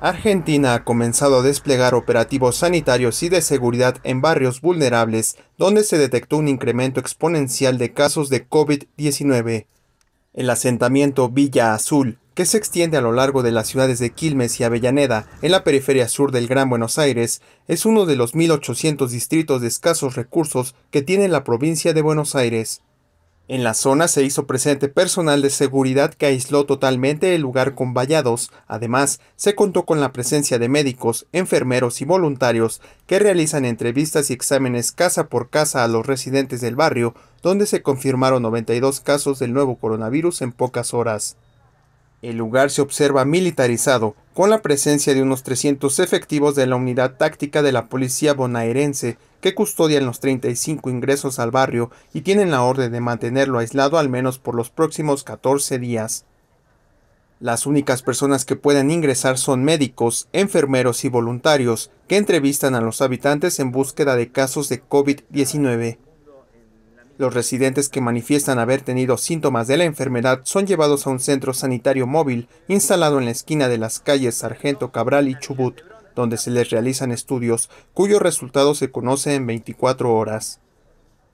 Argentina ha comenzado a desplegar operativos sanitarios y de seguridad en barrios vulnerables donde se detectó un incremento exponencial de casos de COVID-19. El asentamiento Villa Azul, que se extiende a lo largo de las ciudades de Quilmes y Avellaneda, en la periferia sur del Gran Buenos Aires, es uno de los 1.800 distritos de escasos recursos que tiene la provincia de Buenos Aires. En la zona se hizo presente personal de seguridad que aisló totalmente el lugar con vallados. Además, se contó con la presencia de médicos, enfermeros y voluntarios que realizan entrevistas y exámenes casa por casa a los residentes del barrio, donde se confirmaron 92 casos del nuevo coronavirus en pocas horas. El lugar se observa militarizado, con la presencia de unos 300 efectivos de la unidad táctica de la policía bonaerense que custodian los 35 ingresos al barrio y tienen la orden de mantenerlo aislado al menos por los próximos 14 días. Las únicas personas que pueden ingresar son médicos, enfermeros y voluntarios que entrevistan a los habitantes en búsqueda de casos de COVID-19. Los residentes que manifiestan haber tenido síntomas de la enfermedad son llevados a un centro sanitario móvil instalado en la esquina de las calles Sargento Cabral y Chubut, donde se les realizan estudios cuyo resultado se conoce en 24 horas.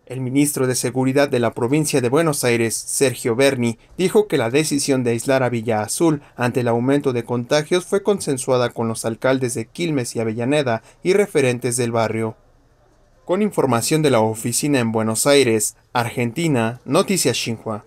El ministro de Seguridad de la provincia de Buenos Aires, Sergio Berni, dijo que la decisión de aislar a Villa Azul ante el aumento de contagios fue consensuada con los alcaldes de Quilmes y Avellaneda y referentes del barrio. Con información de la oficina en Buenos Aires, Argentina, Noticias Xinhua.